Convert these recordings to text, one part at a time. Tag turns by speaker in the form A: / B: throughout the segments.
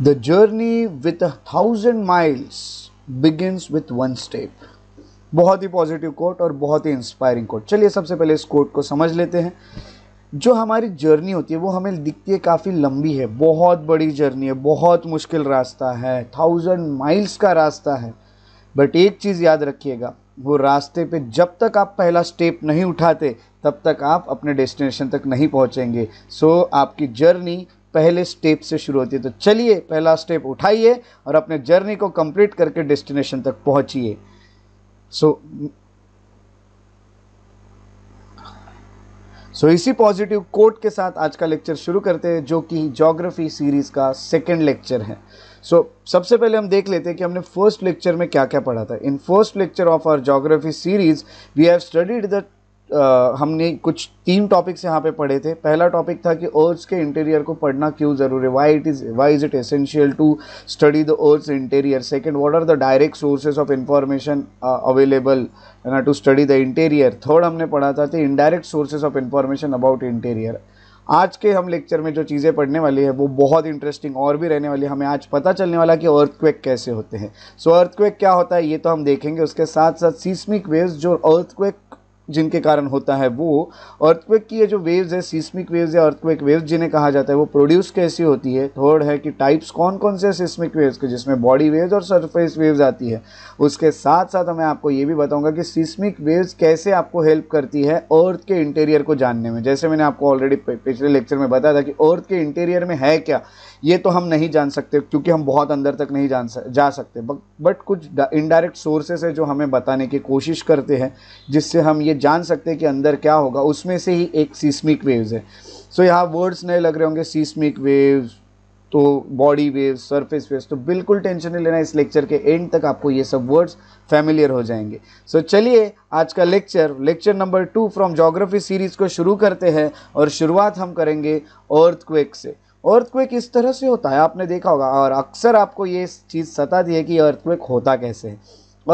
A: The journey with a thousand miles begins with one step. बहुत ही positive coat और बहुत ही inspiring quote चलिए सबसे पहले इस कोट को समझ लेते हैं जो हमारी जर्नी होती है वो हमें दिखती है काफ़ी लंबी है बहुत बड़ी जर्नी है बहुत मुश्किल रास्ता है थाउजेंड माइल्स का रास्ता है बट एक चीज़ याद रखिएगा वो रास्ते पे जब तक आप पहला स्टेप नहीं उठाते तब तक आप अपने डेस्टिनेशन तक नहीं पहुंचेंगे सो so, आपकी जर्नी पहले स्टेप से शुरू होती है तो चलिए पहला स्टेप उठाइए और अपने जर्नी को कंप्लीट करके डेस्टिनेशन तक पहुंचिए सो सो इसी पॉजिटिव कोट के साथ आज का लेक्चर शुरू करते हैं जो कि जोग्राफी सीरीज़ का सेकेंड लेक्चर है सो so, सबसे पहले हम देख लेते हैं कि हमने फर्स्ट लेक्चर में क्या क्या पढ़ा था in first lecture of our geography series we have studied the आ, हमने कुछ तीन टॉपिक्स यहाँ पे पढ़े थे पहला टॉपिक था कि अर्थ के इंटीरियर को पढ़ना क्यों ज़रूरी है why it is why is it essential to study the earth interior second what are the direct sources of information available ना to study the interior third हमने पढ़ा था कि indirect sources of information about interior आज के हम lecture में जो चीज़ें पढ़ने वाली है वो बहुत इंटरेस्टिंग और भी रहने वाली है हमें आज पता चलने वाला कि अर्थक्वेक कैसे होते हैं सो so, अर्थक्वेक क्या होता है ये तो हम देखेंगे उसके साथ साथ सीस्मिक वेव्स जो अर्थक्वेक जिनके कारण होता है वो अर्थक्वेक की ये जो वेव्स है सीस्मिक वेव्स या अर्थक्वेक वेव्स जिन्हें कहा जाता है वो प्रोड्यूस कैसी होती है थर्ड है कि टाइप्स कौन कौन से सीस्मिक वेव्स के जिसमें बॉडी वेव्स और सरफेस वेव्स आती है उसके साथ साथ मैं आपको ये भी बताऊंगा कि सीस्मिक वेव्स कैसे आपको हेल्प करती है अर्थ के इंटीरियर को जानने में जैसे मैंने आपको ऑलरेडी पिछले लेक्चर में बताया था कि अर्थ के इंटीरियर में है क्या ये तो हम नहीं जान सकते क्योंकि हम बहुत अंदर तक नहीं जान जा सकते बट कुछ इनडायरेक्ट सोर्सेस है जो हमें बताने की कोशिश करते हैं जिससे हम ये जान सकते हैं कि अंदर क्या होगा उसमें से ही एक सीस्मिक वेव्स है सो so, यहाँ वर्ड्स नए लग रहे होंगे सीस्मिक वेव्स तो बॉडी वेव्स सरफेस वेव्स तो बिल्कुल टेंशन नहीं लेना इस लेक्चर के एंड तक आपको ये सब वर्ड्स फैमिलियर हो जाएंगे सो so, चलिए आज का lecture lecture number two from geography series को शुरू करते हैं और शुरुआत हम करेंगे अर्थ से अर्थक्वेक इस तरह से होता है आपने देखा होगा और अक्सर आपको ये चीज़ सताती है कि अर्थक्वेक होता कैसे है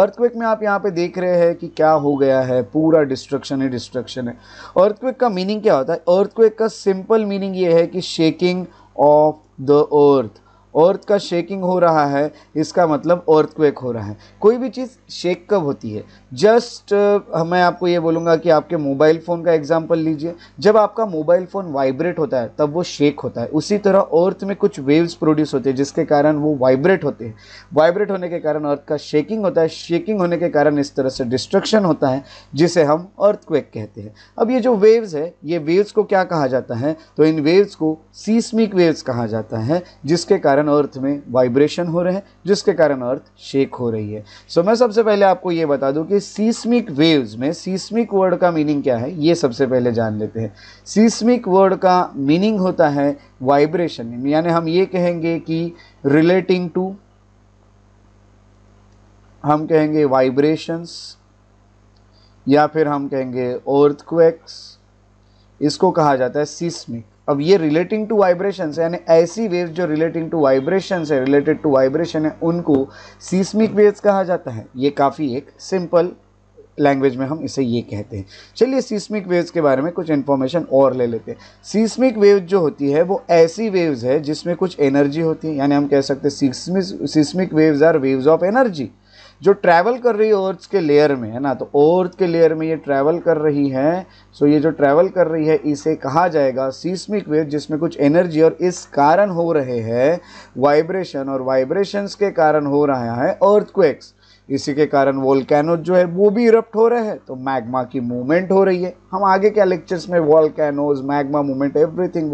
A: अर्थक्वेक में आप यहाँ पे देख रहे हैं कि क्या हो गया है पूरा डिस्ट्रक्शन है डिस्ट्रक्शन है अर्थक्वेक का मीनिंग क्या होता है अर्थक्वेक का सिंपल मीनिंग ये है कि shaking of the earth earth का शेकिंग हो रहा है इसका मतलब अर्थक्वेक हो रहा है कोई भी चीज़ शेक कब होती है जस्ट uh, मैं आपको ये बोलूँगा कि आपके मोबाइल फ़ोन का एग्जाम्पल लीजिए जब आपका मोबाइल फ़ोन वाइब्रेट होता है तब वो शेक होता है उसी तरह अर्थ में कुछ वेव्स प्रोड्यूस होते हैं जिसके कारण वो वाइब्रेट होते हैं वाइब्रेट होने के कारण अर्थ का शेकिंग होता है शेकिंग होने के कारण इस तरह से डिस्ट्रक्शन होता है जिसे हम अर्थक्वेक कहते हैं अब ये जो वेव्स है ये वेव्स को क्या कहा जाता है तो इन वेव्स को सीस्मिक वेव्स कहा जाता है जिसके कारण कारण अर्थ में वाइब्रेशन हो रहे हैं जिसके कारण अर्थ शेक हो रही है सो so, मैं सबसे पहले आपको ये बता दूं कि सीस्मिक वेव्स में सीस्मिक वर्ड का मीनिंग क्या है ये सबसे पहले जान लेते हैं सीस्मिक वर्ड का मीनिंग होता है वाइब्रेशन यानी हम ये कहेंगे कि रिलेटिंग टू हम कहेंगे वाइब्रेशंस या फिर हम कहेंगे अर्थक्वेक्स इसको कहा जाता है सीस्मिक अब ये रिलेटिंग टू वाइब्रेशन है यानी ऐसी वेव्स जो रिलेटिंग टू वाइब्रेशन है रिलेटेड टू वाइब्रेशन है उनको सीस्मिक वेव्स कहा जाता है ये काफ़ी एक सिंपल लैंग्वेज में हम इसे ये कहते हैं चलिए सीस्मिक वेव्स के बारे में कुछ इन्फॉर्मेशन और ले लेते हैं सीस्मिक वेव्स जो होती है वो ऐसी वेव्स है जिसमें कुछ एनर्जी होती है यानी हम कह सकते हैं seismic waves are waves of energy जो ट्रैवल कर रही है अर्थ के लेयर में है ना तो अर्थ के लेयर में ये ट्रैवल कर रही है सो ये जो ट्रैवल कर रही है इसे कहा जाएगा सीस्मिक वेव जिसमें कुछ एनर्जी और इस कारण हो रहे हैं वाइब्रेशन और वाइब्रेशंस के कारण हो रहा है अर्थक्वेक्स इसी के कारण वॉलकैनो जो है वो भी इरप्ट हो रहे हैं तो मैग्मा की मूवमेंट हो रही है हम आगे क्या लेक्चर्स में वॉलकैनोज मैग्मा मूवमेंट एवरीथिंग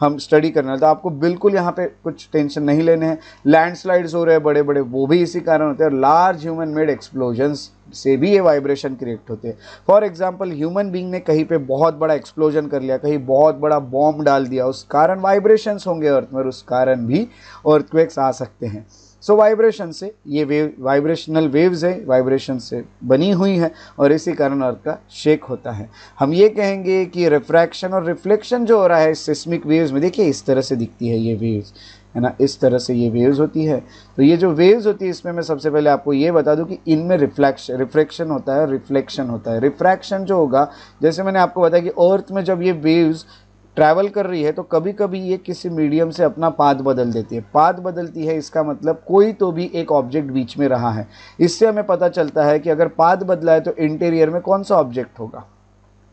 A: हम स्टडी करना है तो आपको बिल्कुल यहाँ पे कुछ टेंशन नहीं लेने हैं लैंडस्लाइड्स हो रहे हैं बड़े बड़े वो भी इसी कारण होते हैं लार्ज ह्यूमन मेड एक्सप्लोजन्स से भी ये वाइब्रेशन क्रिएट होते हैं फॉर एग्जाम्पल ह्यूमन बींग ने कहीं पे बहुत बड़ा एक्सप्लोजन कर लिया कहीं बहुत बड़ा बॉम्ब डाल दिया उस कारण वाइब्रेशंस होंगे अर्थ में उस कारण भी अर्थक्वेक्स आ सकते हैं सो वाइब्रेशन से ये वेव वाइब्रेशनल वेव्स है वाइब्रेशन से बनी हुई है और इसी कारण अर्थ का शेक होता है हम ये कहेंगे कि रिफ्रैक्शन और रिफ्लेक्शन जो हो रहा है सिस्मिक वेव्स में देखिए इस तरह से दिखती है ये वेव्स है ना इस तरह से ये वेव्स होती है तो ये जो वेव्स होती है इसमें मैं सबसे पहले आपको ये बता दूं कि इनमें रिफ्लैक्शन रिफ्रैक्शन होता है रिफ्लेक्शन होता है रिफ्रैक्शन जो होगा जैसे मैंने आपको बताया कि अर्थ में जब ये वेव्स ट्रैवल कर रही है तो कभी कभी ये किसी मीडियम से अपना पाद बदल देती है पाद बदलती है इसका मतलब कोई तो भी एक ऑब्जेक्ट बीच में रहा है इससे हमें पता चलता है कि अगर पाद बदला है तो इंटीरियर में कौन सा ऑब्जेक्ट होगा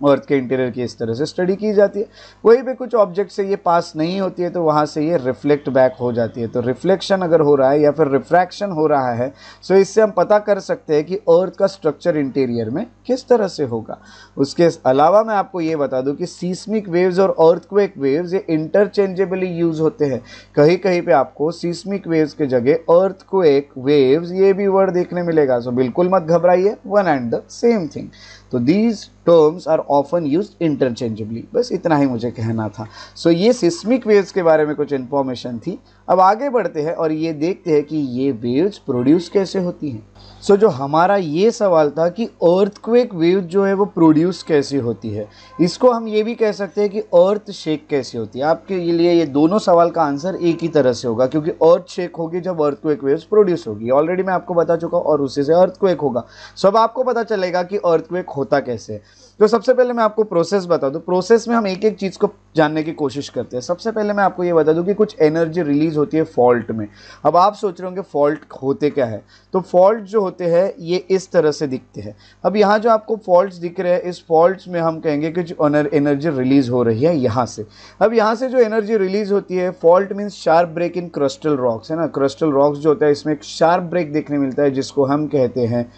A: अर्थ के इंटीरियर की इस तरह से स्टडी की जाती है वहीं पे कुछ ऑब्जेक्ट से ये पास नहीं होती है तो वहाँ से ये रिफ्लेक्ट बैक हो जाती है तो रिफ्लेक्शन अगर हो रहा है या फिर रिफ्रैक्शन हो रहा है सो इससे हम पता कर सकते हैं कि अर्थ का स्ट्रक्चर इंटीरियर में किस तरह से होगा उसके अलावा मैं आपको ये बता दूँ कि सीस्मिक वेव्स और अर्थक्वेक वेव्स ये इंटरचेंजेबली यूज़ होते हैं कहीं कहीं पर आपको सीस्मिक वेव्स के जगह अर्थक्वेक वेव्स ये भी वर्ड देखने मिलेगा सो बिल्कुल मत घबराइए one and the same thing तो these terms are often use interchangeably बस इतना ही मुझे कहना था सो so, ये सिस्मिक वेव्स के बारे में कुछ इन्फॉर्मेशन थी अब आगे बढ़ते हैं और ये देखते हैं कि ये वेव्स प्रोड्यूस कैसे होती हैं सो so, जो हमारा ये सवाल था कि अर्थक्वेक वेव जो है वो प्रोड्यूस कैसे होती है इसको हम ये भी कह सकते हैं कि अर्थ शेक कैसे होती है आपके लिए ये दोनों सवाल का आंसर एक ही तरह से होगा क्योंकि अर्थ शेक होगी जब अर्थक्वेक वेव्स प्रोड्यूस होगी ऑलरेडी मैं आपको बता चुका हूँ और उसी से अर्थक्वेक होगा सो so, अब आपको पता चलेगा कि अर्थक्वेक होता कैसे है तो सबसे पहले मैं आपको प्रोसेस बता दूँ प्रोसेस में हम एक एक चीज़ को जानने की कोशिश करते हैं सबसे पहले मैं आपको ये बता दूँ कि कुछ एनर्जी रिलीज़ होती है फॉल्ट में अब आप सोच रहे होंगे फॉल्ट होते क्या है तो फॉल्ट जो होते हैं ये इस तरह से दिखते हैं अब यहाँ जो आपको फॉल्ट दिख रहे हैं इस फॉल्ट में हम कहेंगे कि जो एनर्जी रिलीज़ हो रही है यहाँ से अब यहाँ से जो एनर्जी रिलीज़ होती है fault means sharp break in crustal rocks है ना क्रस्टल रॉक्स जो होता है इसमें एक शार्प ब्रेक देखने मिलता है जिसको हम कहते हैं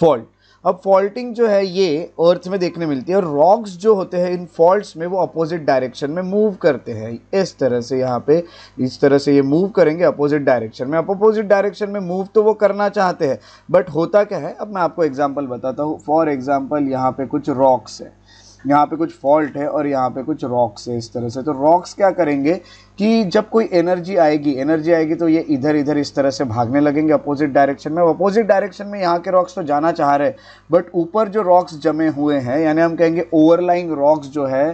A: फॉल्ट अब फॉल्टिंग जो है ये अर्थ में देखने मिलती है और रॉक्स जो होते हैं इन फॉल्ट्स में वो अपोजिट डायरेक्शन में मूव करते हैं इस तरह से यहाँ पे इस तरह से ये मूव करेंगे अपोजिट डायरेक्शन में अब अपोजिट डायरेक्शन में मूव तो वो करना चाहते हैं बट होता क्या है अब मैं आपको एग्जाम्पल बताता हूँ फॉर एग्जाम्पल यहाँ पे कुछ रॉक्स है यहाँ पे कुछ फॉल्ट है और यहाँ पे कुछ रॉक्स है इस तरह से तो रॉक्स क्या करेंगे कि जब कोई एनर्जी आएगी एनर्जी आएगी तो ये इधर इधर इस तरह से भागने लगेंगे अपोजिट डायरेक्शन में अपोजिट डायरेक्शन में यहाँ के रॉक्स तो जाना चाह रहे बट ऊपर जो रॉक्स जमे हुए हैं यानी हम कहेंगे ओवरलाइंग रॉक्स जो है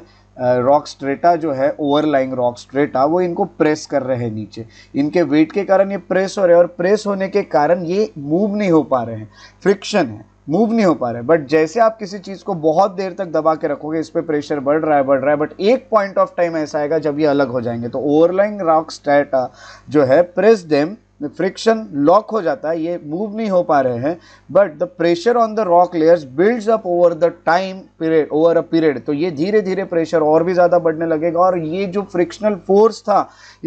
A: रॉक स्ट्रेटा जो है ओवरलाइंग रॉक स्ट्रेटा वो इनको प्रेस कर रहे हैं नीचे इनके वेट के कारण ये प्रेस हो रहे हैं और प्रेस होने के कारण ये मूव नहीं हो पा रहे हैं फ्रिक्शन है मूव नहीं हो पा रहे बट जैसे आप किसी चीज़ को बहुत देर तक दबा के रखोगे इस पर प्रेशर बढ़ रहा है बढ़ रहा है बट एक पॉइंट ऑफ टाइम ऐसा आएगा जब ये अलग हो जाएंगे तो ओवरलाइंग रॉक स्टैटा जो है प्रेस डेम फ्रिक्शन लॉक हो जाता है ये मूव नहीं हो पा रहे हैं but the pressure on the rock layers builds up over the time period over a period तो ये धीरे धीरे प्रेशर और भी ज़्यादा बढ़ने लगेगा और ये जो फ्रिक्शनल फोर्स था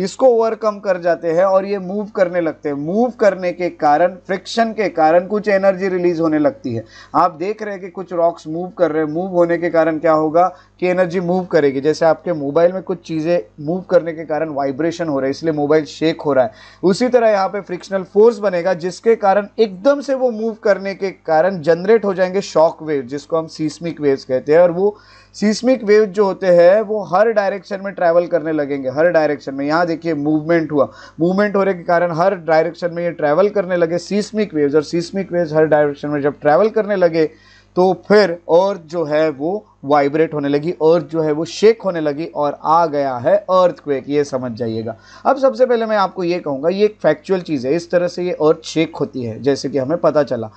A: इसको ओवरकम कर जाते हैं और ये मूव करने लगते हैं मूव करने के कारण फ्रिक्शन के कारण कुछ एनर्जी रिलीज होने लगती है आप देख रहे हैं कि कुछ रॉक्स मूव कर रहे हैं मूव होने के कारण क्या होगा कि एनर्जी मूव करेगी जैसे आपके मोबाइल में कुछ चीज़ें मूव करने के कारण वाइब्रेशन हो रहा है इसलिए मोबाइल शेक हो रहा है उसी तरह यहाँ पे फ्रिक्शनल फोर्स बनेगा जिसके कारण एकदम से वो मूव करने के कारण जनरेट हो जाएंगे शॉक वेव जिसको हम सीस्मिक वेव्स कहते हैं और वो सीस्मिक वेव जो होते हैं वो हर डायरेक्शन में ट्रैवल करने लगेंगे हर डायरेक्शन में यहाँ देखिए मूवमेंट हुआ मूवमेंट होने के कारण हर डायरेक्शन में ये ट्रैवल करने लगे सीस्मिक वेव्स और सीस्मिक वेव्स हर डायरेक्शन में जब ट्रैवल करने लगे तो फिर और जो है वो वाइब्रेट होने लगी अर्थ जो है वो शेक होने लगी और आ गया है अर्थ क्वेक ये समझ जाइएगा अब सबसे पहले मैं आपको ये कहूँगा ये एक फैक्चुअल चीज़ है इस तरह से ये अर्थ शेक होती है जैसे कि हमें पता चला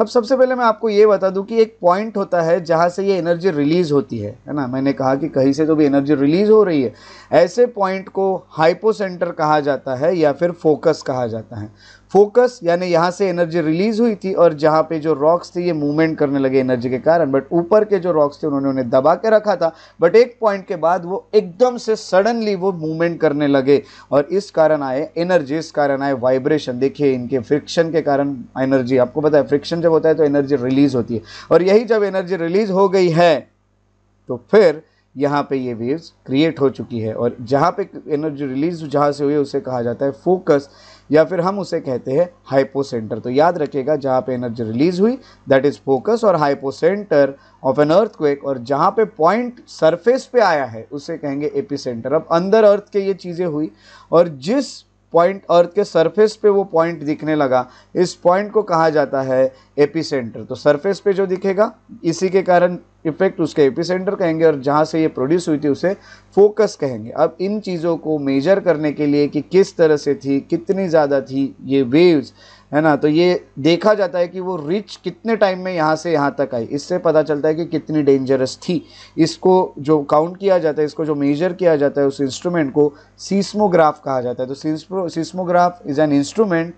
A: अब सबसे पहले मैं आपको ये बता दूं कि एक पॉइंट होता है जहाँ से ये एनर्जी रिलीज़ होती है है ना मैंने कहा कि कहीं से तो भी एनर्जी रिलीज़ हो रही है ऐसे पॉइंट को हाइपोसेंटर कहा जाता है या फिर फोकस कहा जाता है फोकस यानी यहाँ से एनर्जी रिलीज हुई थी और जहाँ पे जो रॉक्स थे ये मूवमेंट करने लगे एनर्जी के कारण बट ऊपर के जो रॉक्स थे उन्होंने उन्हें दबा के रखा था बट एक पॉइंट के बाद वो एकदम से सडनली वो मूवमेंट करने लगे और इस कारण आए एनर्जी इस कारण आए वाइब्रेशन देखिए इनके फ्रिक्शन के कारण एनर्जी आपको पता है फ्रिक्शन जब होता है तो एनर्जी रिलीज होती है और यही जब एनर्जी रिलीज हो गई है तो फिर यहाँ पे ये वेव्स क्रिएट हो चुकी है और जहाँ पे एनर्जी रिलीज जहाँ से हुई उसे कहा जाता है फोकस या फिर हम उसे कहते हैं हाइपोसेंटर तो याद रखिएगा जहाँ पे एनर्जी रिलीज हुई दैट इज फोकस और hypocentre of an earthquake और जहाँ पे पॉइंट सरफेस पे आया है उसे कहेंगे एपी सेंटर अब अंदर अर्थ के ये चीज़ें हुई और जिस पॉइंट अर्थ के सरफेस पे वो पॉइंट दिखने लगा इस पॉइंट को कहा जाता है एपी सेंटर तो सरफेस पे जो दिखेगा इसी के कारण इफेक्ट उसके एपिसेंटर कहेंगे और जहाँ से ये प्रोड्यूस हुई थी उसे फोकस कहेंगे अब इन चीज़ों को मेजर करने के लिए कि किस तरह से थी कितनी ज़्यादा थी ये वेव्स है ना तो ये देखा जाता है कि वो रिच कितने टाइम में यहाँ से यहाँ तक आई इससे पता चलता है कि कितनी डेंजरस थी इसको जो काउंट किया जाता है इसको जो मेजर किया जाता है उस इंस्ट्रूमेंट को सीस्मोग्राफ कहा जाता है तो सीस्मोग्राफ इज़ एन इंस्ट्रूमेंट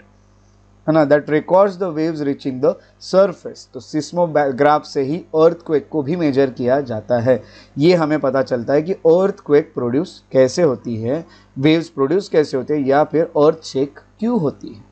A: है ना that records the waves reaching the surface तो सिस्मोग्राफ से ही अर्थक्वेक को भी मेजर किया जाता है ये हमें पता चलता है कि अर्थक्वेक प्रोड्यूस कैसे होती है वेव्स प्रोड्यूस कैसे होते हैं या फिर अर्थ शेक क्यों होती है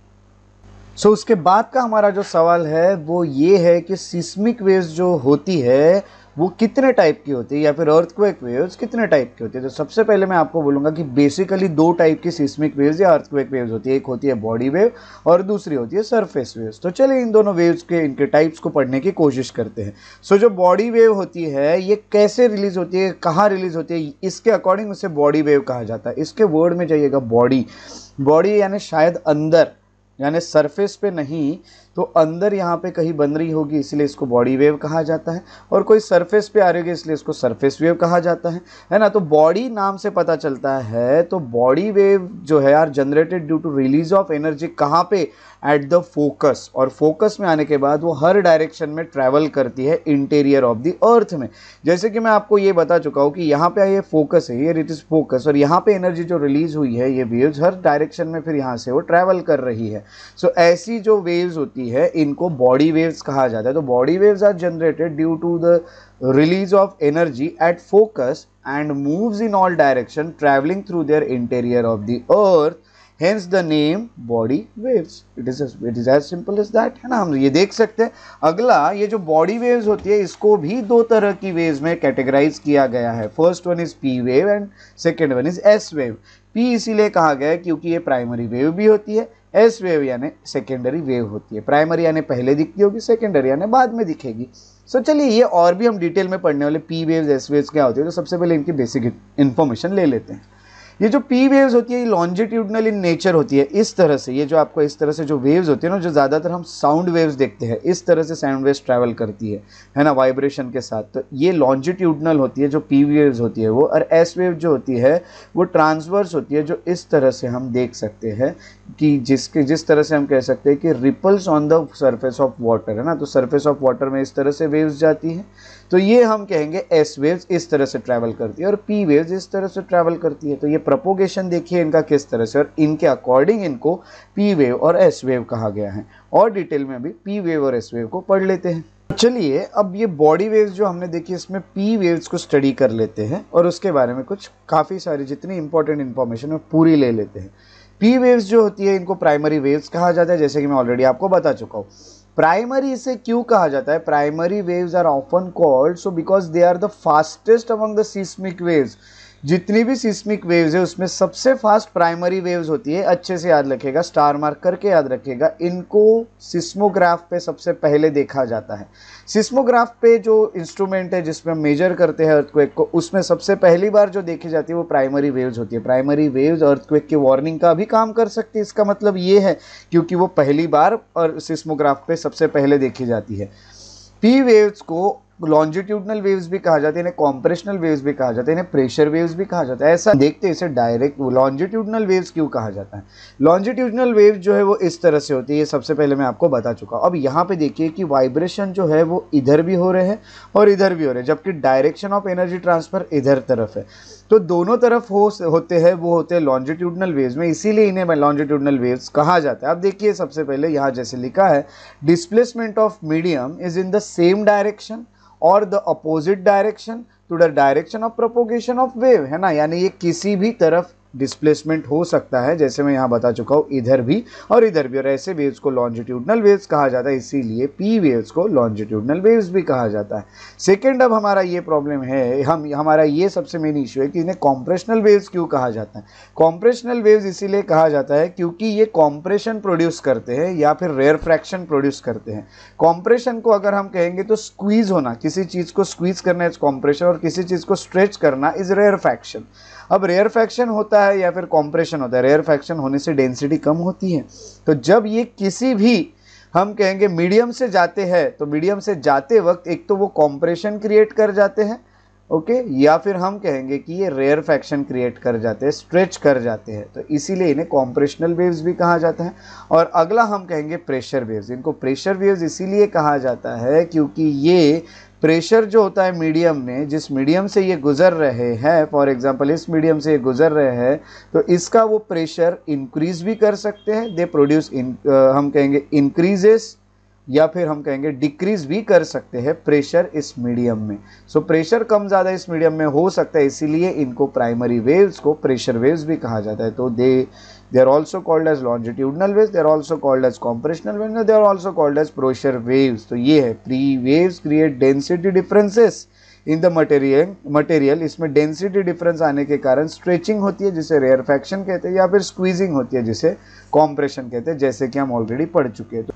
A: सो so, उसके बाद का हमारा जो सवाल है वो ये है कि सिस्मिक वेव्स जो होती है वो कितने टाइप की होती है या फिर अर्थक्वेक वेव्स कितने टाइप की होती है तो सबसे पहले मैं आपको बोलूँगा कि बेसिकली दो टाइप की सिस्मिक वेव्स या अर्थक्वेक वेव्स होती है एक होती है बॉडी वेव और दूसरी होती है सरफेस वेव्स तो चलिए इन दोनों वेव्स के इनके टाइप्स को पढ़ने की कोशिश करते हैं सो so, जो बॉडी वेव होती है ये कैसे रिलीज़ होती है कहाँ रिलीज़ होती है इसके अकॉर्डिंग उसे बॉडी वेव कहा जाता है इसके वर्ड में जाइएगा बॉडी बॉडी यानी शायद अंदर यानी सरफेस पे नहीं तो अंदर यहाँ पे कहीं बन रही होगी इसलिए इसको बॉडी वेव कहा जाता है और कोई सरफेस पे आ रही होगी इसलिए इसको सरफेस वेव कहा जाता है है ना तो बॉडी नाम से पता चलता है तो बॉडी वेव जो है are generated due to release of energy कहाँ पे एट द फोकस और फोकस में आने के बाद वो हर डायरेक्शन में ट्रैवल करती है इंटीरियर ऑफ द अर्थ में जैसे कि मैं आपको ये बता चुका हूँ कि यहाँ पे ये फोकस है ये इट इज़ फोकस और यहाँ पे एनर्जी जो रिलीज हुई है ये वेव्स हर डायरेक्शन में फिर यहाँ से वो ट्रैवल कर रही है सो so, ऐसी जो वेव्स होती होती है इनको बॉडी वेव्स कहा जाता है तो body waves are generated due to the release of energy at focus and moves in all direction travelling through their interior of the earth hence the name body waves it is it is as simple as that है ना हम ये देख सकते हैं अगला ये जो बॉडी वेव्स होती है इसको भी दो तरह की वेव्स में कैटेगराइज किया गया है first one is P wave and second one is S wave P इसीलिए कहा गया है क्योंकि ये प्राइमरी वेव भी होती है एस वेव यानी सेकेंडरी वेव होती है प्राइमरी यानी पहले दिखती होगी सेकेंडरी यानी बाद में दिखेगी सो so, चलिए ये और भी हम डिटेल में पढ़ने वाले पी वेव्स एस वेव्स क्या होती है तो सबसे पहले इनकी बेसिक इन्फॉर्मेशन ले लेते हैं ये जो पी वेव्स होती है ये लॉन्जिट्यूडनल इन नेचर होती है इस तरह से ये जो आपको इस तरह से जो वेव्स होती है ना जो ज़्यादातर हम साउंड वेव्स देखते हैं इस तरह से साउंड वेव्स ट्रैवल करती है है ना वाइब्रेशन के साथ तो ये लॉन्जिट्यूडनल होती है जो पी वेव्स होती है वो और एस वेव जो होती है वो ट्रांसवर्स होती है जो इस तरह से हम देख सकते हैं कि जिसके जिस तरह से हम कह सकते हैं कि ripples on the surface of water है ना तो सर्फेस ऑफ वाटर में इस तरह से वेव्स जाती है तो ये हम कहेंगे एस वेव्स इस तरह से ट्रैवल करती है और पी वेव्स इस तरह से ट्रैवल करती है तो ये प्रपोगेशन देखिए इनका किस तरह से और इनके अकॉर्डिंग इनको पी वेव और एस वेव कहा गया है और डिटेल में अभी पी वेव और एस वेव को पढ़ लेते हैं तो चलिए अब ये बॉडी वेव्स जो हमने देखी इसमें पी वेव्स को स्टडी कर लेते हैं और उसके बारे में कुछ काफ़ी सारी जितनी इंपॉर्टेंट इन्फॉर्मेशन है पूरी ले लेते हैं पी वेव्स जो होती है इनको प्राइमरी वेव्स कहा जाता है जैसे कि मैं ऑलरेडी आपको बता चुका हूँ प्राइमरी इसे क्यों कहा जाता है primary waves are often called so because they are the fastest among the seismic waves जितनी भी सिस्मिक वेव्स है उसमें सबसे फास्ट प्राइमरी वेव्स होती है अच्छे से याद रखेगा स्टार मार्क करके याद रखेगा इनको सिस्मोग्राफ पे सबसे पहले देखा जाता है सिस्मोग्राफ पे जो इंस्ट्रूमेंट है जिसमें हम मेजर करते हैं अर्थक्वेक को उसमें सबसे पहली बार जो देखी जाती है वो प्राइमरी वेव्स होती है प्राइमरी वेव्स अर्थक्वेक की वार्निंग का भी काम कर सकती है इसका मतलब ये है क्योंकि वो पहली बार और सिस्मोग्राफ पे सबसे पहले देखी जाती है पी वेव्स को लॉन्जिट्यूडनल वेव्स भी कहा जाता है इन्हें कॉम्प्रेशनल वेव्स भी कहा जाता है इन्हें प्रेशर वेव्स भी कहा जाता है ऐसा देखते हैं इसे डायरेक्ट लॉन्जिट्यूडनल वेव्स क्यों कहा जाता है लॉन्जिट्यूडनल वेव जो है वो इस तरह से होती है ये सबसे पहले मैं आपको बता चुका हूँ अब यहाँ पे देखिए कि वाइब्रेशन जो है वो इधर भी हो रहे हैं और इधर भी हो रहे हैं जबकि डायरेक्शन ऑफ एनर्जी ट्रांसफ़र इधर तरफ है तो दोनों तरफ हो होते हैं वो होते हैं लॉन्जिट्यूडनल वेव्स में इसीलिए इन्हें लॉन्जिट्यूडनल वेव्स कहा जाता है अब देखिए सबसे पहले यहाँ जैसे लिखा है displacement of medium is in the same direction और the opposite direction to the direction of propagation of wave है ना यानी ये किसी भी तरफ डिस्प्लेसमेंट हो सकता है जैसे मैं यहाँ बता चुका हूँ इधर भी और इधर भी और ऐसे वेव्स को लॉन्जिट्यूडनल वेव्स कहा जाता है इसीलिए पी वेव्स को लॉन्जिट्यूडनल वेव्स भी कहा जाता है सेकेंड अब हमारा ये प्रॉब्लम है हम हमारा ये सबसे मेन इश्यू है कि इन्हें कॉम्प्रेशनल वेव्स क्यों कहा जाता है कॉम्प्रेशनल वेव्स इसीलिए कहा जाता है क्योंकि ये कॉम्प्रेशन प्रोड्यूस करते हैं या फिर रेयर फ्रैक्शन प्रोड्यूस करते हैं कॉम्प्रेशन को अगर हम कहेंगे तो स्क्वीज होना किसी चीज़ को स्क्वीज करना इज कॉम्प्रेशन और किसी चीज़ को स्ट्रेच करना इज रेयर फ्रैक्शन अब रेयर फैक्शन होता है या फिर कॉम्प्रेशन होता है रेयर फैक्शन होने से डेंसिटी कम होती है तो जब ये किसी भी हम कहेंगे मीडियम से जाते हैं तो मीडियम से जाते वक्त एक तो वो कॉम्प्रेशन क्रिएट कर जाते हैं ओके okay? या फिर हम कहेंगे कि ये रेयर फैक्शन क्रिएट कर जाते हैं स्ट्रेच कर जाते हैं तो इसीलिए इन्हें कॉम्प्रेशनल वेव्स भी कहा जाता है और अगला हम कहेंगे प्रेशर वेव्स इनको प्रेशर वेव्स इसीलिए कहा जाता है क्योंकि ये प्रेशर जो होता है मीडियम में जिस मीडियम से ये गुज़र रहे हैं फॉर एग्ज़ाम्पल इस मीडियम से ये गुज़र रहे हैं तो इसका वो प्रेशर इंक्रीज़ भी कर सकते हैं दे प्रोड्यूस हम कहेंगे इंक्रीजेस या फिर हम कहेंगे डिक्रीज भी कर सकते हैं प्रेशर इस मीडियम में सो so, प्रेशर कम ज़्यादा इस मीडियम में हो सकता है इसीलिए इनको प्राइमरी वेव्स को प्रेशर वेव्स भी कहा जाता है तो they they are also called as longitudinal waves they are also called as compressional wave they are also called as pressure waves तो ये है P waves create density differences in the material material इसमें density difference आने के कारण stretching होती है जिसे रेयरफैक्शन कहते हैं या फिर स्क्वीजिंग होती है जिसे कॉम्प्रेशन कहते हैं जैसे कि हम ऑलरेडी पढ़ चुके हैं तो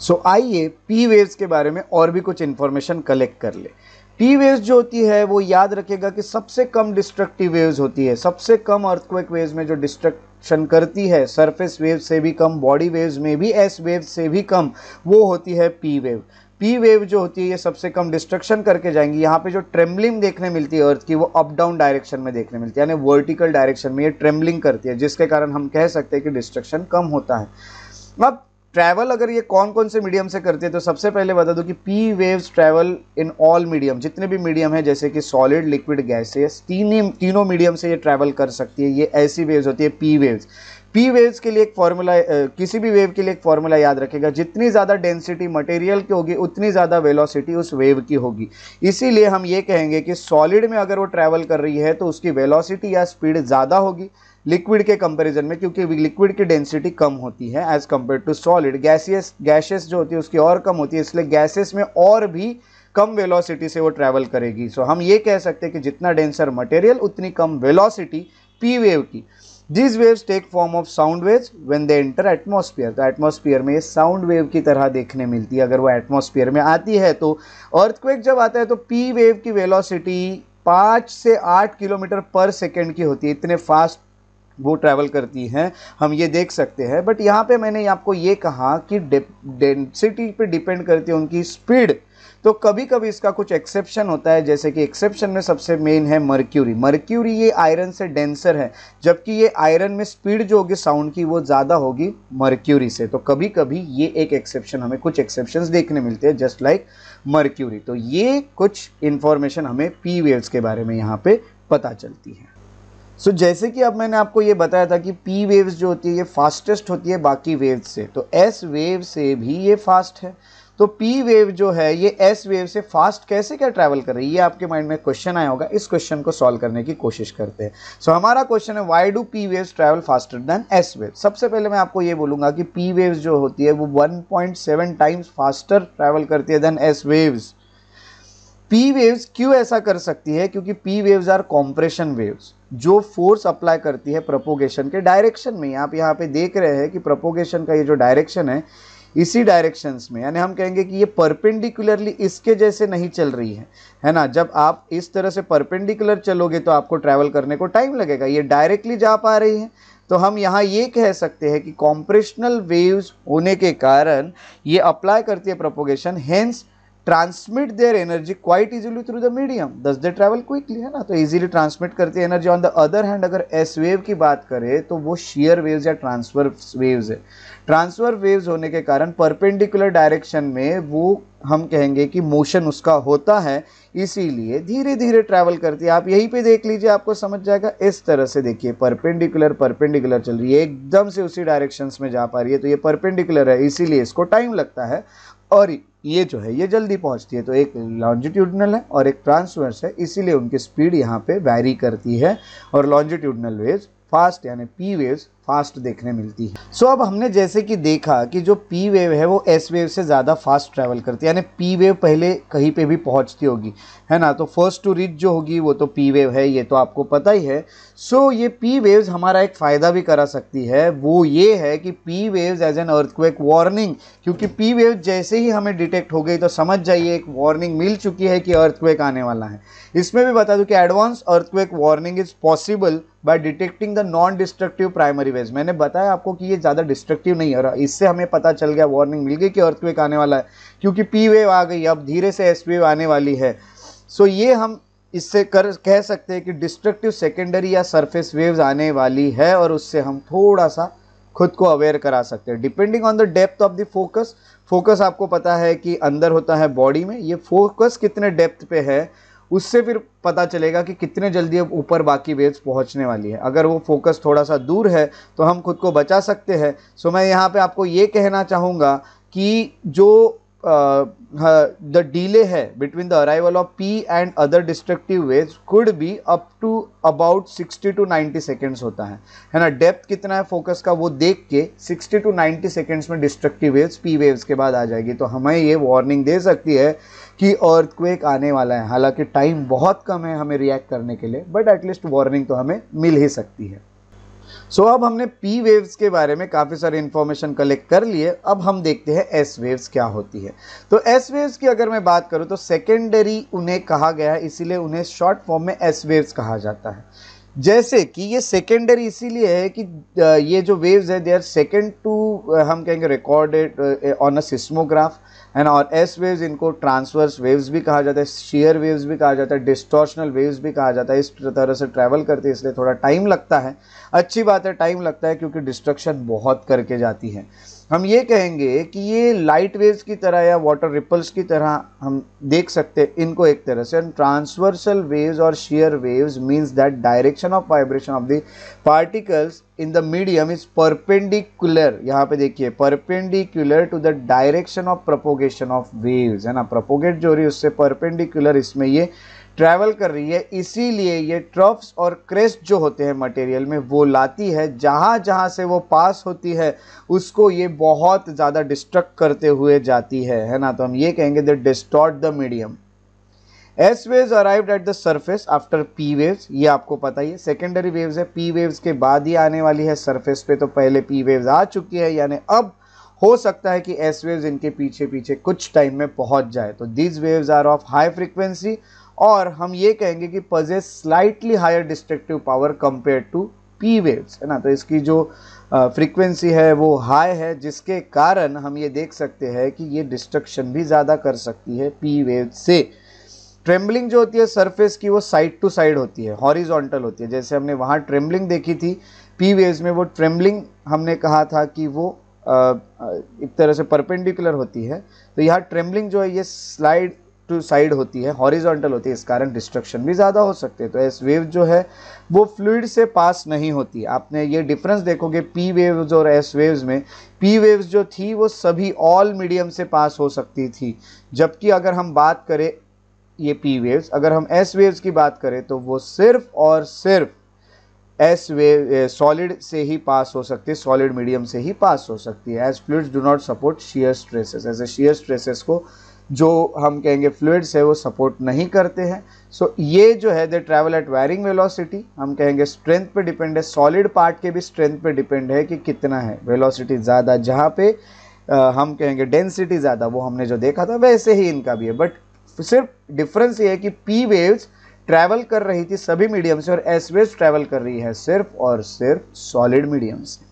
A: सो आइए पी वेव्स के बारे में और भी कुछ इन्फॉर्मेशन कलेक्ट कर ले पी वेव्स जो होती है वो याद रखेगा कि सबसे कम डिस्ट्रक्टिव वेव्स होती है सबसे कम अर्थक्वेक वेव्स में जो डिस्ट्रक्शन करती है सरफेस वेव से भी कम बॉडी वेव्स में भी एस वेव से भी कम वो होती है पी वेव पी वेव जो होती है ये सबसे कम डिस्ट्रक्शन करके जाएंगी यहाँ पे जो ट्रेम्बलिंग देखने मिलती है अर्थ की वो अप डाउन डायरेक्शन में देखने मिलती है यानी वर्टिकल डायरेक्शन में ये ट्रेम्बलिंग करती है जिसके कारण हम कह सकते हैं कि डिस्ट्रक्शन कम होता है अब ट्रैवल अगर ये कौन कौन से मीडियम से करते हैं तो सबसे पहले बता दूं कि P waves travel in all medium जितने भी मीडियम है जैसे कि सॉलिड लिक्विड गैसेस तीन तीनों मीडियम से ये ट्रैवल कर सकती है ये ऐसी वेव्स होती है पी वेव्स पी वेव्स के लिए एक फॉर्मूला किसी भी वेव के लिए एक फॉर्मूला याद रखेगा जितनी ज़्यादा डेंसिटी मटेरियल की होगी उतनी ज़्यादा वेलोसिटी उस वेव की होगी इसीलिए हम ये कहेंगे कि सॉलिड में अगर वो ट्रैवल कर रही है तो उसकी वेलोसिटी या स्पीड ज़्यादा होगी लिक्विड के कंपैरिजन में क्योंकि लिक्विड की डेंसिटी कम होती है as compare to solid gaseous gases जो होती है उसकी और कम होती है इसलिए गैसेस में और भी कम वेलोसिटी से वो ट्रैवल करेगी सो so, हम ये कह सकते हैं कि जितना डेंसर मटेरियल उतनी कम वेलोसिटी पी वेव की these waves take form of sound waves when they enter atmosphere तो एटमोसफियर में साउंड वेव की तरह देखने मिलती है अगर वो एटमोसफियर में आती है तो अर्थक्वेक जब आता है तो पी वेव की वेलोसिटी पाँच से आठ किलोमीटर पर सेकेंड की होती है इतने फास्ट वो ट्रैवल करती हैं हम ये देख सकते हैं बट यहाँ पे मैंने आपको ये कहा कि डेंसिटी पे डिपेंड करती है उनकी स्पीड तो कभी कभी इसका कुछ एक्सेप्शन होता है जैसे कि एक्सेप्शन में सबसे मेन है मर्क्यूरी मर्क्यूरी ये आयरन से डेंसर है जबकि ये आयरन में स्पीड जो होगी साउंड की वो ज़्यादा होगी मर्क्यूरी से तो कभी कभी ये एक एक्सेप्शन हमें कुछ एक्सेप्शन देखने मिलते हैं जस्ट लाइक मर्क्यूरी तो ये कुछ इन्फॉर्मेशन हमें पी वेव्स के बारे में यहाँ पर पता चलती है सो so, जैसे कि अब मैंने आपको ये बताया था कि पी वेव्स जो होती है ये फास्टेस्ट होती है बाकी वेव्स से तो एस वेव से भी ये फास्ट है तो पी वेव जो है ये एस वेव से फास्ट कैसे क्या ट्रैवल कर रही है ये आपके माइंड में क्वेश्चन आया होगा इस क्वेश्चन को सॉल्व करने की कोशिश करते हैं सो so, हमारा क्वेश्चन है why do P waves travel faster than S wave सबसे पहले मैं आपको ये बोलूंगा कि पी वेव्स जो होती है वो वन टाइम्स फास्टर ट्रैवल करती है than S waves P waves क्यों ऐसा कर सकती है क्योंकि पी वेव्स आर कॉम्प्रेशन वेव्स जो फोर्स अप्लाई करती है प्रपोगेशन के डायरेक्शन में आप यहाँ पे देख रहे हैं कि प्रपोगेशन का ये जो डायरेक्शन है इसी डायरेक्शंस में यानी हम कहेंगे कि ये परपेंडिकुलरली इसके जैसे नहीं चल रही है है ना जब आप इस तरह से परपेंडिकुलर चलोगे तो आपको ट्रैवल करने को टाइम लगेगा ये डायरेक्टली जा पा रही है तो हम यहाँ ये कह सकते हैं कि कॉम्प्रेशनल वेव्स होने के कारण ये अप्लाई करती है propagation hence transmit their energy quite easily through the medium thus they travel quickly है ना तो इजिली ट्रांसमिट करती है energy on the other hand अगर एस वेव की बात करें तो वो शेयर वेव्स या ट्रांसफर वेव्स है ट्रांसफर वेव्स होने के कारण परपेंडिकुलर डायरेक्शन में वो हम कहेंगे कि मोशन उसका होता है इसीलिए धीरे धीरे ट्रैवल करती है आप यहीं पे देख लीजिए आपको समझ जाएगा इस तरह से देखिए परपेंडिकुलर परपेंडिकुलर चल रही है एकदम से उसी डायरेक्शंस में जा पा रही है तो ये परपेंडिकुलर है इसीलिए इसको टाइम लगता है और ये जो है ये जल्दी पहुंचती है तो एक लॉन्जिट्यूडनल है और एक ट्रांसवर्स है इसीलिए उनकी स्पीड यहाँ पे वैरी करती है और लॉन्जिट्यूडनल वेव्स फास्ट यानी पी वेव्स फास्ट देखने मिलती है सो so, अब हमने जैसे कि देखा कि जो पी वेव है वो एस वेव से ज़्यादा फास्ट ट्रैवल करती है यानी पी वेव पहले कहीं पे भी पहुंचती होगी है ना तो फर्स्ट टू रीच जो होगी वो तो पी वेव है ये तो आपको पता ही है सो so, ये पी वेव्स हमारा एक फ़ायदा भी करा सकती है वो ये है कि P waves as an earthquake warning क्योंकि पी वेव जैसे ही हमें डिटेक्ट हो गई तो समझ जाइए एक वार्निंग मिल चुकी है कि अर्थक्वेक आने वाला है इसमें भी बता दूँ कि advance earthquake warning is possible by detecting the non destructive primary waves मैंने बताया आपको कि ये ज़्यादा डिस्ट्रक्टिव नहीं हो रहा इससे हमें पता चल गया वार्निंग मिल गई कि अर्थवेक आने वाला है क्योंकि पी वेव आ गई अब धीरे से एस वेव आने वाली है सो ये हम इससे कर कह सकते हैं कि डिस्ट्रक्टिव सेकेंडरी या सरफेस वेव्स आने वाली है और उससे हम थोड़ा सा खुद को अवेयर करा सकते हैं depending on the depth of the focus focus आपको पता है कि अंदर होता है बॉडी में ये फोकस कितने डेप्थ पे है उससे फिर पता चलेगा कि कितने जल्दी अब ऊपर बाकी वेव्स पहुंचने वाली है अगर वो फोकस थोड़ा सा दूर है तो हम खुद को बचा सकते हैं सो मैं यहाँ पे आपको ये कहना चाहूँगा कि जो uh, uh, the delay hai between the arrival of P and other destructive waves could be up to about 60 to 90 seconds होता है है ना डेप्थ कितना है फोकस का वो देख के 60 टू 90 सेकेंड्स में डिस्ट्रक्टिव वेव्स पी वेव्स के बाद आ जाएगी तो हमें ये वार्निंग दे सकती है कि अर्थक्वेक आने वाला है हालांकि टाइम बहुत कम है हमें रिएक्ट करने के लिए बट एटलीस्ट वार्निंग तो हमें मिल ही सकती है सो so, अब हमने पी वेव्स के बारे में काफ़ी सारी इन्फॉर्मेशन कलेक्ट कर लिए अब हम देखते हैं एस वेव्स क्या होती है तो एस वेव्स की अगर मैं बात करूँ तो सेकेंडरी उन्हें कहा गया है इसीलिए उन्हें शॉर्ट फॉर्म में एस वेव्स कहा जाता है जैसे कि ये सेकेंडरी इसीलिए है कि ये जो वेव्स है दे आर सेकेंड टू हम कहेंगे recorded on a seismograph and और एस वेव्स इनको ट्रांसवर्स वेव्स भी कहा जाता है शेयर वेव्स भी कहा जाता है डिस्टोशनल वेव्स भी कहा जाता है इस तरह से ट्रैवल करते हैं इसलिए थोड़ा टाइम लगता है अच्छी बात है टाइम लगता है क्योंकि डिस्ट्रक्शन बहुत करके जाती है हम ये कहेंगे कि ये लाइट वेव्स की तरह या वाटर रिपल्स की तरह हम देख सकते हैं इनको एक तरह से ट्रांसवर्सल वेव्स और shear waves means that direction of vibration of the particles in the medium is perpendicular यहाँ पे देखिए perpendicular to the direction of propagation of waves है ना प्रपोगेट जो रही है उससे परपेंडिकुलर इसमें ये ट्रैवल कर रही है इसीलिए ये ट्रफ्स और क्रेस्ट जो होते हैं मटेरियल में वो लाती है जहाँ जहाँ से वो पास होती है उसको ये बहुत ज़्यादा डिस्ट्रक्ट करते हुए जाती है है ना तो हम ये कहेंगे the distort the medium S waves arrived at the surface after P waves ये आपको पता ही है सेकेंडरी वेव्स है पी वेव्स के बाद ही आने वाली है सरफेस पे तो पहले पी वेव्स आ चुकी है यानी अब हो सकता है कि एस वेव्स इनके पीछे पीछे कुछ टाइम में पहुंच जाए तो these waves are of high frequency और हम ये कहेंगे कि possess slightly higher destructive power compare to P waves है ना तो इसकी जो फ्रीक्वेंसी है वो हाई है जिसके कारण हम ये देख सकते हैं कि ये डिस्ट्रक्शन भी ज़्यादा कर सकती है पी वेव से ट्रेम्बलिंग जो होती है सरफेस की वो साइड टू साइड होती है हॉरिजॉन्टल होती है जैसे हमने वहाँ ट्रेम्बलिंग देखी थी पी वेव्स में वो ट्रेम्बलिंग हमने कहा था कि वो एक तरह से परपेंडिकुलर होती है तो यहाँ ट्रेम्बलिंग जो है ये स्लाइड टू साइड होती है हॉरिजॉन्टल होती है इस कारण डिस्ट्रक्शन भी ज़्यादा हो सकते हैं तो एस वेव जो है वो फ्लूड से पास नहीं होती आपने ये डिफरेंस देखोगे पी वेव्स और एस वेव्स में पी वेव्स जो थी वो सभी ऑल मीडियम से पास हो सकती थी जबकि अगर हम बात करें ये पी वेव्स अगर हम एस वेव्स की बात करें तो वो सिर्फ और सिर्फ एस वेव सॉलिड से ही पास हो सकती है सॉलिड मीडियम से ही पास हो सकती है as fluids do not support shear stresses ऐसे शेयर स्ट्रेसेस को जो हम कहेंगे फ्लूड्स है वो सपोर्ट नहीं करते हैं सो so, ये जो है they travel at varying velocity हम कहेंगे स्ट्रेंथ पे डिपेंड है सॉलिड पार्ट के भी स्ट्रेंथ पे डिपेंड है कि कितना है वेलोसिटी ज़्यादा जहाँ पे आ, हम कहेंगे डेंसिटी ज़्यादा वो हमने जो देखा था वैसे ही इनका भी है बट सिर्फ डिफरेंस ये है कि पी वेव्स ट्रैवल कर रही थी सभी मीडियम से और एस वेव्स ट्रैवल कर रही है सिर्फ और सिर्फ सॉलिड मीडियम से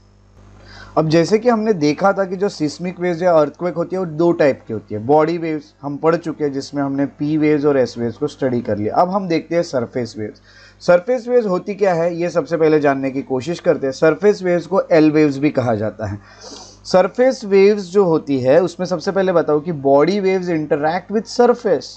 A: अब जैसे कि हमने देखा था कि जो सिस्मिक वेव्स या अर्थक्वेक होती है वो दो टाइप की होती है बॉडी वेव्स हम पढ़ चुके हैं जिसमें हमने पी वेव्स और एस वेव्स को स्टडी कर लिया अब हम देखते हैं सरफेस वेव्स सरफेस वेव्स होती क्या है ये सबसे पहले जानने की कोशिश करते हैं सरफेस वेव्स को एल वेव्स भी कहा जाता है सरफेस वेव्स जो होती है उसमें सबसे पहले बताओ कि body waves interact with surface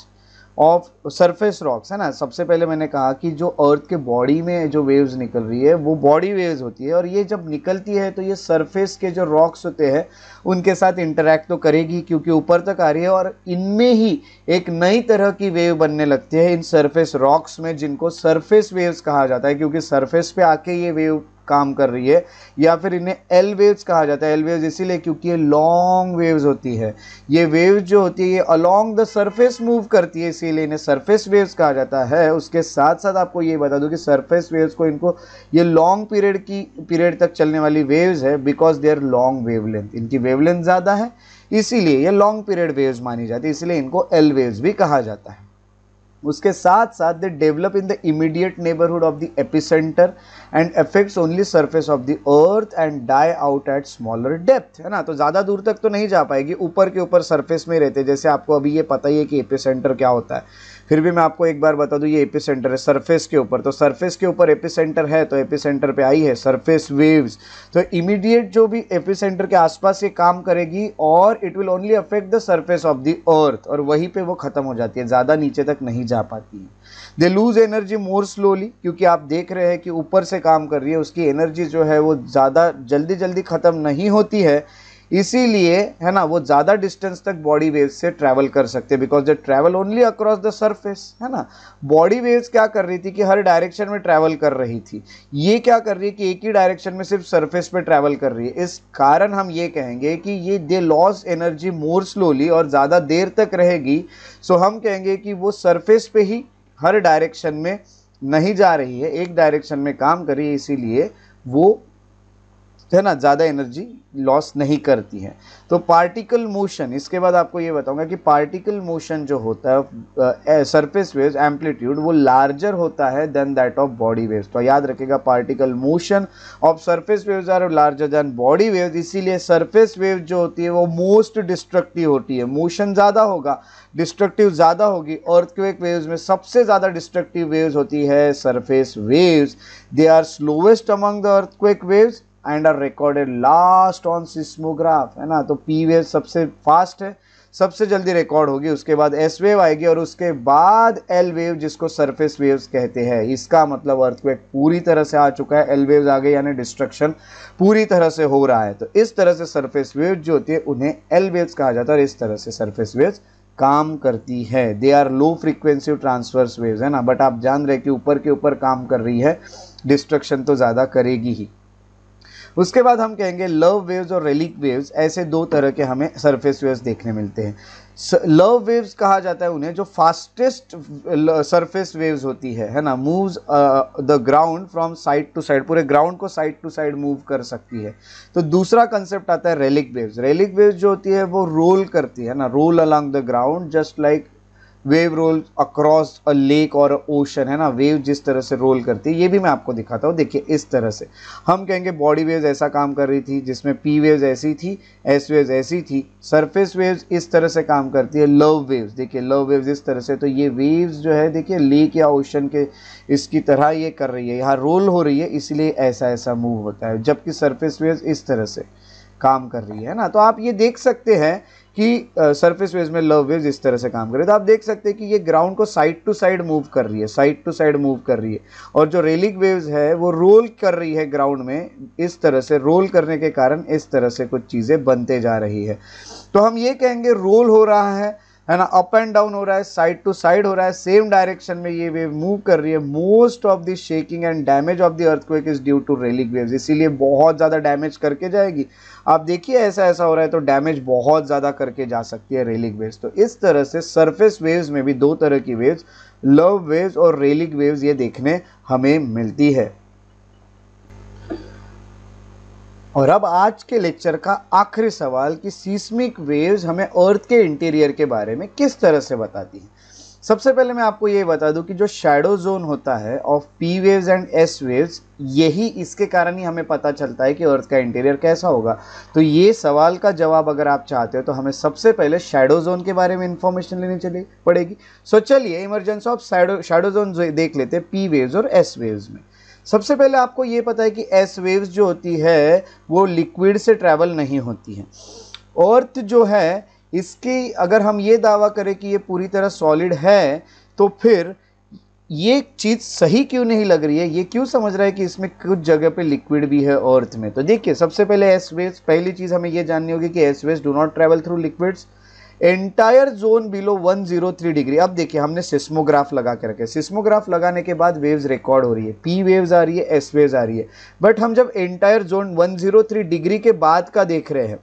A: of surface rocks है ना सबसे पहले मैंने कहा कि जो अर्थ के बॉडी में जो वेव्स निकल रही है वो बॉडी वेव्स होती है और ये जब निकलती है तो ये सरफेस के जो रॉक्स होते हैं उनके साथ इंटरेक्ट तो करेगी क्योंकि ऊपर तक आ रही है और इनमें ही एक नई तरह की वेव बनने लगती है इन सरफेस रॉक्स में जिनको सरफेस वेव्स कहा जाता है क्योंकि सरफेस पे आके ये वेव काम कर रही है या फिर इन्हें एल वेव्स कहा जाता है एल वेव्स इसीलिए क्योंकि ये लॉन्ग वेव्स होती है ये वेव्स जो होती है ये अलॉन्ग द सरफेस मूव करती है इसीलिए इन्हें सरफेस वेव्स कहा जाता है उसके साथ साथ आपको ये बता दूं कि सरफेस वेव्स को इनको ये लॉन्ग पीरियड की पीरियड तक चलने वाली वेव्स है because they are long wave इनकी वेव वेवलेंथ ज़्यादा है इसीलिए ये लॉन्ग पीरियड वेव्स मानी जाती है इसलिए इनको एल वेव्स भी कहा जाता है उसके साथ साथ they develop in the immediate neighbourhood of the epicentre and affects only surface of the earth and die out at smaller depth है ना तो ज़्यादा दूर तक तो नहीं जा पाएगी ऊपर के ऊपर सरफेस में रहते जैसे आपको अभी ये पता ही है कि एपिसेंटर क्या होता है फिर भी मैं आपको एक बार बता दूँ ये एपी सेंटर है सरफेस के ऊपर तो सरफेस के ऊपर एपी सेंटर है तो एपी सेंटर पर आई है सरफेस वेव्स तो इमीडिएट जो भी एपी सेंटर के आसपास ये काम करेगी और it will only affect the surface of the earth और वहीं पर वो ख़त्म हो जाती है ज़्यादा नीचे तक नहीं जा पाती है they lose energy more slowly क्योंकि आप देख रहे हैं कि ऊपर से काम कर रही है उसकी एनर्जी जो है वो ज़्यादा जल्दी जल्दी ख़त्म नहीं होती है इसीलिए है ना वो ज़्यादा डिस्टेंस तक बॉडी वेव से ट्रैवल कर सकते हैं because they travel only across the surface है ना बॉडी वेव्स क्या कर रही थी कि हर डायरेक्शन में ट्रैवल कर रही थी ये क्या कर रही है कि एक ही डायरेक्शन में सिर्फ सर्फेस पे ट्रैवल कर रही है इस कारण हम ये कहेंगे कि ये they loss energy more slowly और ज़्यादा देर तक रहेगी सो so हम कहेंगे कि वो सरफेस पे ही हर डायरेक्शन में नहीं जा रही है एक डायरेक्शन में काम कर रही है इसीलिए वो है ना ज़्यादा एनर्जी लॉस नहीं करती है तो पार्टिकल मोशन इसके बाद आपको ये बताऊंगा कि पार्टिकल मोशन जो होता है सरफेस वेव्स एम्पलीट्यूड वो लार्जर होता है than that of body waves तो याद रखेगा particle motion of surface waves are larger than body wave इसीलिए सरफेस वेव जो होती है वो मोस्ट डिस्ट्रक्टिव होती है मोशन ज़्यादा होगा डिस्ट्रक्टिव ज़्यादा होगी अर्थक्वेक वेव्स में सबसे ज़्यादा डिस्ट्रक्टिव वेव्स होती है surface waves they are slowest among the earthquake waves and are recorded last on seismograph है ना तो पी वेव सबसे फास्ट है सबसे जल्दी रिकॉर्ड होगी उसके बाद एस वेव आएगी और उसके बाद एल वेव जिसको सरफेस वेव्स कहते हैं इसका मतलब अर्थक्वेक पूरी तरह से आ चुका है एल वेव्स आ गई यानी डिस्ट्रक्शन पूरी तरह से हो रहा है तो इस तरह से सरफेस वेव जो होती है उन्हें एल वेव्स कहा जाता है और इस तरह से सरफेस वेव्स काम करती है they are low frequency transverse waves है ना बट आप जान रहे कि ऊपर के ऊपर काम कर रही है डिस्ट्रक्शन तो ज़्यादा करेगी ही उसके बाद हम कहेंगे लव वेव्स और रेलिक वेव्स ऐसे दो तरह के हमें सरफेस वेव्स देखने मिलते हैं लव वेव्स कहा जाता है उन्हें जो फास्टेस्ट सरफेस वेव्स होती है है ना moves the ground from side to side पूरे ग्राउंड को साइड टू साइड मूव कर सकती है तो दूसरा कंसेप्ट आता है रेलिक वेव्स रेलिक वेव्स जो होती है वो रोल करती है ना roll along the ground just like wave roll across a lake और ओशन है ना वेव जिस तरह से रोल करती है ये भी मैं आपको दिखाता हूँ देखिए इस तरह से हम कहेंगे बॉडी वेव्स ऐसा काम कर रही थी जिसमें पी वेव्स ऐसी थी एस वेव्स ऐसी थी सरफेस वेव्स इस तरह से काम करती है लव वेव्स देखिए लव वेव्स इस तरह से तो ये वेव्स जो है देखिए लेक या ओशन के इसकी तरह ये कर रही है यहाँ रोल हो रही है इसलिए ऐसा ऐसा मूव होता है जबकि सरफेस वेव्स इस तरह से काम कर रही है ना तो आप ये देख सकते हैं कि सरफेस वेव्स में लव वेव्स इस तरह से काम करे तो आप देख सकते हैं कि ये ग्राउंड को साइड टू साइड मूव कर रही है साइड टू साइड मूव कर रही है और जो रेलिक वेव्स है वो रोल कर रही है ग्राउंड में इस तरह से रोल करने के कारण इस तरह से कुछ चीज़ें बनते जा रही है तो हम ये कहेंगे रोल हो रहा है है ना अप एंड डाउन हो रहा है साइड टू साइड हो रहा है सेम डायरेक्शन में ये वेव मूव कर रही है most of the shaking and damage of the earthquake is due to Rayleigh waves इसीलिए बहुत ज़्यादा डैमेज करके जाएगी आप देखिए ऐसा ऐसा हो रहा है तो डैमेज बहुत ज़्यादा करके जा सकती है रेलिक वेव्स तो इस तरह से सरफेस वेव्स में भी दो तरह की वेव्स लव वेव्स और रेलिक वेव्स ये देखने हमें मिलती है और अब आज के लेक्चर का आखिरी सवाल कि सीस्मिक वेव्स हमें अर्थ के इंटीरियर के बारे में किस तरह से बताती हैं सबसे पहले मैं आपको ये बता दूं कि जो शेडो जोन होता है of P waves and S waves यही इसके कारण ही हमें पता चलता है कि अर्थ का इंटीरियर कैसा होगा तो ये सवाल का जवाब अगर आप चाहते हो तो हमें सबसे पहले शेडो जोन के बारे में इंफॉर्मेशन लेनी चले पड़ेगी सो चलिए emergency of shadow shadow zone देख लेते हैं पी वेव्स और एस वेव्स में सबसे पहले आपको ये पता है कि एस वेव्स जो होती है वो लिक्विड से ट्रैवल नहीं होती है अर्थ जो है इसकी अगर हम ये दावा करें कि ये पूरी तरह सॉलिड है तो फिर ये चीज़ सही क्यों नहीं लग रही है ये क्यों समझ रहा है कि इसमें कुछ जगह पे लिक्विड भी है अर्थ में तो देखिए सबसे पहले एस वेव्स पहली चीज़ हमें ये जाननी होगी कि S waves do not travel through liquids entire zone below 103 degree अब देखिए हमने सिस्मोग्राफ लगा के रखे सिस्मोग्राफ लगाने के बाद वेव्स रिकॉर्ड हो रही है पी वेव्स आ रही है एस वेव्स आ रही है बट हम जब एंटायर जोन 103 डिग्री के बाद का देख रहे हैं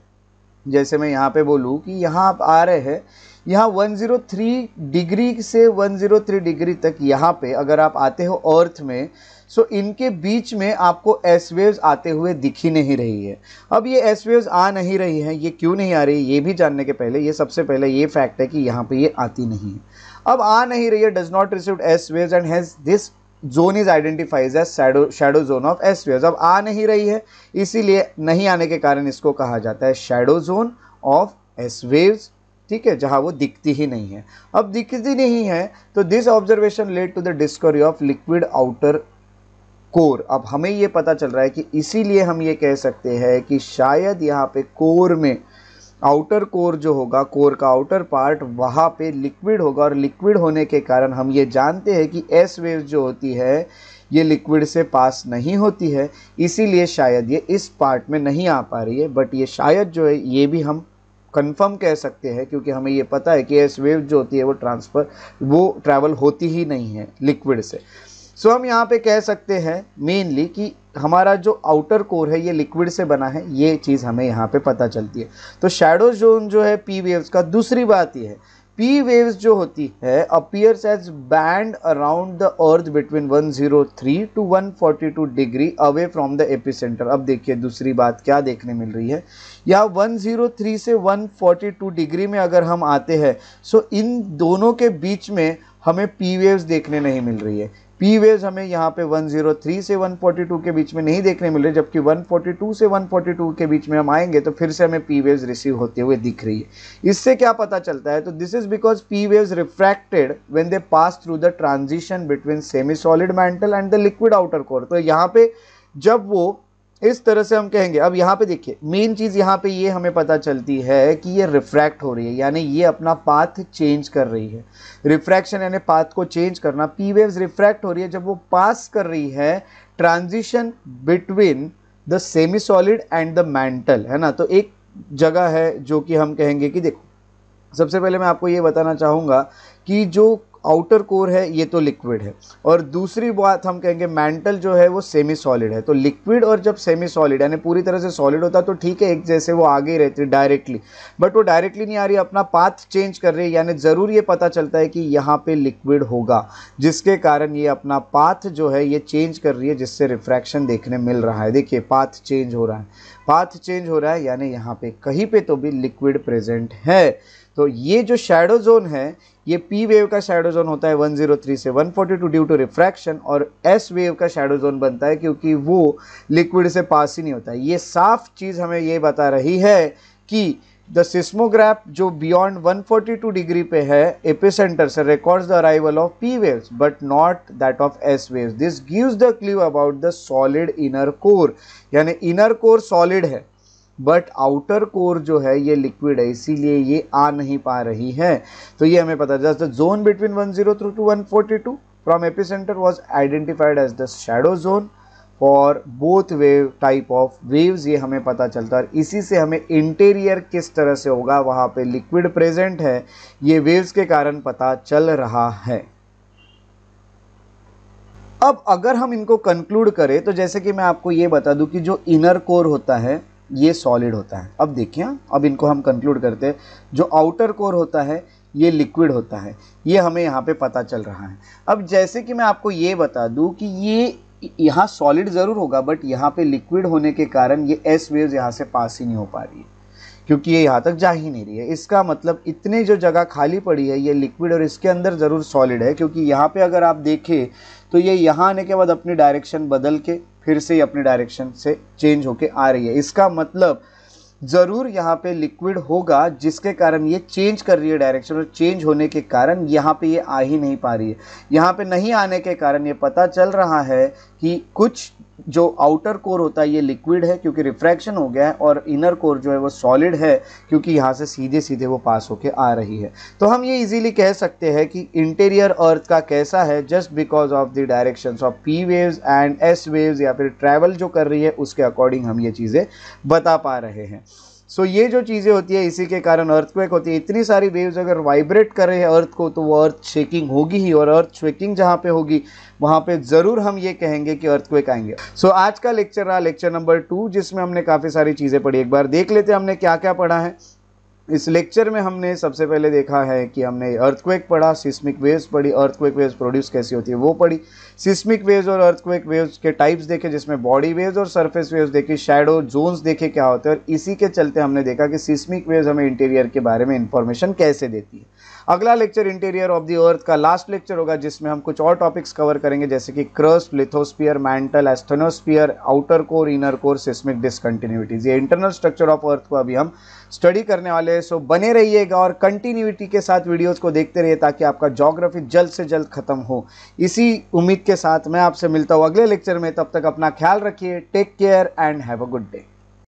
A: जैसे मैं यहाँ पे बोलूँ कि यहाँ आप आ रहे हैं यहाँ 103 डिग्री से 103 डिग्री तक यहाँ पे अगर आप आते हो अर्थ में सो so, इनके बीच में आपको एस वेव्स आते हुए दिखी नहीं रही है अब ये एस वेव्स आ नहीं रही हैं ये क्यों नहीं आ रही ये भी जानने के पहले ये सबसे पहले ये फैक्ट है कि यहाँ पे ये आती नहीं है अब आ नहीं रही है does not receive S waves and has this zone is identifies as shadow shadow zone of S waves अब आ नहीं रही है इसीलिए नहीं आने के कारण इसको कहा जाता है shadow zone of S waves ठीक है जहाँ वो दिखती ही नहीं है अब दिखती नहीं है तो this observation led to the discovery of liquid outer core अब हमें ये पता चल रहा है कि इसीलिए हम ये कह सकते हैं कि शायद यहाँ पे कोर में आउटर कोर जो होगा कोर का आउटर पार्ट वहाँ पे लिक्विड होगा और लिक्विड होने के कारण हम ये जानते हैं कि एस वेव जो होती है ये लिक्विड से पास नहीं होती है इसीलिए शायद ये इस पार्ट में नहीं आ पा रही है बट ये शायद जो है ये भी हम कंफर्म कह सकते हैं क्योंकि हमें ये पता है कि एस वेव जो होती है वो ट्रांसफ़र वो ट्रैवल होती ही नहीं है लिक्विड से सो हम यहाँ पे कह सकते हैं मेनली कि हमारा जो आउटर कोर है ये लिक्विड से बना है ये चीज़ हमें यहाँ पे पता चलती है तो शेडो जोन जो है पी वेव्स का दूसरी बात ये है पी वेव्स जो होती है appears as band around the earth between 103 to one degree away from the epicentre अब देखिए दूसरी बात क्या देखने मिल रही है या 103 से 142 डिग्री में अगर हम आते हैं सो इन दोनों के बीच में हमें पी वेव्स देखने नहीं मिल रही है पी वेज हमें यहाँ पे 103 से 142 के बीच में नहीं देखने मिले जबकि 142 से 142 के बीच में हम आएंगे तो फिर से हमें पी वेज रिसीव होते हुए दिख रही है इससे क्या पता चलता है तो this is because P waves refracted when they pass through the transition between semi solid mantle and the liquid outer core तो यहाँ पे जब वो इस तरह से हम कहेंगे अब यहाँ पे देखिए मेन चीज़ यहाँ पे ये हमें पता चलती है कि ये रिफ्रैक्ट हो रही है यानी ये अपना पाथ चेंज कर रही है रिफ्रैक्शन यानी पाथ को चेंज करना पी वेव्स रिफ्रैक्ट हो रही है जब वो पास कर रही है transition between the semi solid and the mantle है ना तो एक जगह है जो कि हम कहेंगे कि देखो सबसे पहले मैं आपको ये बताना चाहूँगा कि जो आउटर कोर है ये तो लिक्विड है और दूसरी बात हम कहेंगे मेंटल जो है वो सेमी सॉलिड है तो लिक्विड और जब सेमी सॉलिड यानी पूरी तरह से सॉलिड होता तो ठीक है एक जैसे वो आगे रहती है डायरेक्टली बट वो डायरेक्टली नहीं आ रही अपना पाथ चेंज कर रही है यानी ज़रूर ये पता चलता है कि यहाँ पर लिक्विड होगा जिसके कारण ये अपना पाथ जो है ये चेंज कर रही है जिससे रिफ्रैक्शन देखने मिल रहा है देखिए पाथ चेंज हो रहा है पाथ चेंज हो रहा है यानी यहाँ पे कहीं पे तो भी लिक्विड प्रेजेंट है तो ये जो शेडो जोन है ये पी वेव का शेडो जोन होता है 103 से 142 ड्यू टू रिफ्रैक्शन और एस वेव का शेडो जोन बनता है क्योंकि वो लिक्विड से पास ही नहीं होता है ये साफ चीज़ हमें ये बता रही है कि द सिस्मोग्राफ जो बियॉन्ड 142 डिग्री पे है एपिसेंटर से records the arrival of P waves but not that of S waves this gives the clue about the solid inner core यानी इनर कोर सॉलिड है बट आउटर कोर जो है ये liquid है इसीलिए ये आ नहीं पा रही है तो ये हमें पता चला zone between one zero three to one forty two from epicenter was identified as the shadow zone for both wave type of waves ये हमें पता चलता है इसी से हमें इंटीरियर किस तरह से होगा वहाँ पे लिक्विड प्रेजेंट है ये वेव्स के कारण पता चल रहा है अब अगर हम इनको कंक्लूड करें तो जैसे कि मैं आपको ये बता दूं कि जो इनर कोर होता है ये सॉलिड होता है अब देखिए अब इनको हम कंक्लूड करते हैं जो आउटर कोर होता है ये लिक्विड होता है ये हमें यहाँ पे पता चल रहा है अब जैसे कि मैं आपको ये बता दूँ कि ये यहाँ सॉलिड ज़रूर होगा बट यहाँ पे लिक्विड होने के कारण ये एस वेव्स यहाँ से पास ही नहीं हो पा रही है क्योंकि ये यहाँ तक जा ही नहीं रही है इसका मतलब इतने जो जगह खाली पड़ी है ये लिक्विड और इसके अंदर ज़रूर सॉलिड है क्योंकि यहाँ पे अगर आप देखें तो ये यहाँ आने के बाद अपनी डायरेक्शन बदल के फिर से अपने डायरेक्शन से चेंज होके आ रही है इसका मतलब ज़रूर यहाँ पे लिक्विड होगा जिसके कारण ये चेंज कर रही है डायरेक्शन और चेंज होने के कारण यहाँ पे ये आ ही नहीं पा रही है यहाँ पे नहीं आने के कारण ये पता चल रहा है कि कुछ जो आउटर कोर होता है ये लिक्विड है क्योंकि रिफ्रैक्शन हो गया है और इनर कोर जो है वो सॉलिड है क्योंकि यहाँ से सीधे सीधे वो पास होके आ रही है तो हम ये इजीली कह सकते हैं कि इंटीरियर अर्थ का कैसा है just because of the direction of P waves and S waves या फिर ट्रैवल जो कर रही है उसके अकॉर्डिंग हम ये चीज़ें बता पा रहे हैं सो so, ये जो चीज़ें होती है इसी के कारण अर्थक्वेक होती है इतनी सारी वेव्स अगर वाइब्रेट कर रहे हैं अर्थ को तो वो अर्थ शेकिंग होगी ही और अर्थ शेकिंग जहाँ पे होगी वहाँ पे ज़रूर हम ये कहेंगे कि अर्थक्वेक आएंगे सो so, आज का लेक्चर रहा लेक्चर नंबर टू जिसमें हमने काफ़ी सारी चीज़ें पढ़ी एक बार देख लेते हैं हमने क्या क्या पढ़ा है इस लेक्चर में हमने सबसे पहले देखा है कि हमने अर्थक्वेक पढ़ा सिस्मिक वेव्स पढ़ी अर्थक्वेक वेव्स प्रोड्यूस कैसी होती है वो पढ़ी सिस्मिक वेव्स और अर्थक्वेक वेव्स के टाइप्स देखे जिसमें बॉडी वेव्स और सरफेस वेव्स देखी शेडो जोन्स देखे क्या होते हैं और इसी के चलते हमने देखा कि सिस्मिक वेव्स हमें इंटीरियर के बारे में इंफॉर्मेशन कैसे देती है अगला lecture interior of the earth का लास्ट लेक्चर होगा जिसमें हम कुछ और टॉपिक्स कवर करेंगे जैसे कि crust lithosphere mantle asthenosphere outer core inner core seismic discontinuities ये इंटरनल स्ट्रक्चर ऑफ अर्थ को अभी हम स्टडी करने वाले हैं सो बने रहिएगा और कंटिन्यूटी के साथ वीडियोज़ को देखते रहिए ताकि आपका जोग्राफी जल्द से जल्द खत्म हो इसी उम्मीद के साथ मैं आपसे मिलता हूँ अगले लेक्चर में तब तक अपना ख्याल रखिए take care and have a good day